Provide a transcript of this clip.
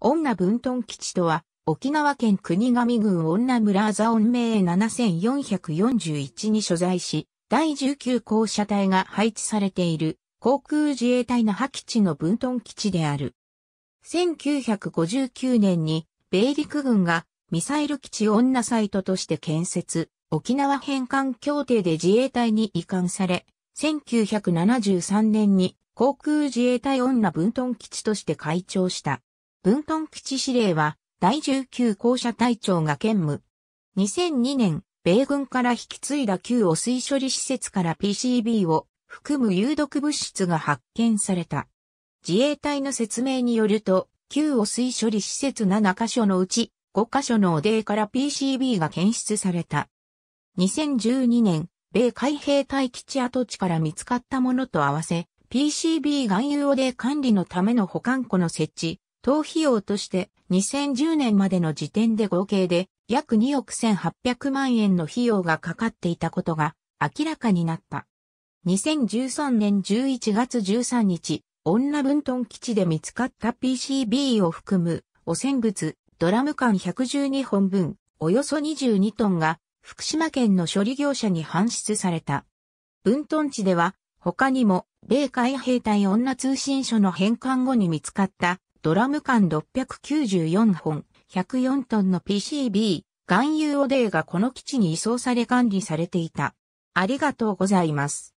女分屯基地とは、沖縄県国神郡女村座恩名7441に所在し、第19校舎隊が配置されている航空自衛隊那覇基地の分屯基地である。1959年に米陸軍がミサイル基地女サイトとして建設、沖縄返還協定で自衛隊に移管され、1973年に航空自衛隊女分屯基地として開庁した。文屯基地司令は第19校舎隊長が兼務。2002年、米軍から引き継いだ旧汚水処理施設から PCB を含む有毒物質が発見された。自衛隊の説明によると、旧汚水処理施設7カ所のうち5カ所の汚泥から PCB が検出された。2012年、米海兵隊基地跡地から見つかったものと合わせ、PCB 含有汚泥管理のための保管庫の設置、当費用として2010年までの時点で合計で約2億1800万円の費用がかかっていたことが明らかになった。2013年11月13日、女分屯基地で見つかった PCB を含む汚染物、ドラム缶112本分、およそ22トンが福島県の処理業者に搬出された。分屯地では他にも米海兵隊女通信所の返還後に見つかったドラム缶694本、104トンの PCB、含有オデーがこの基地に移送され管理されていた。ありがとうございます。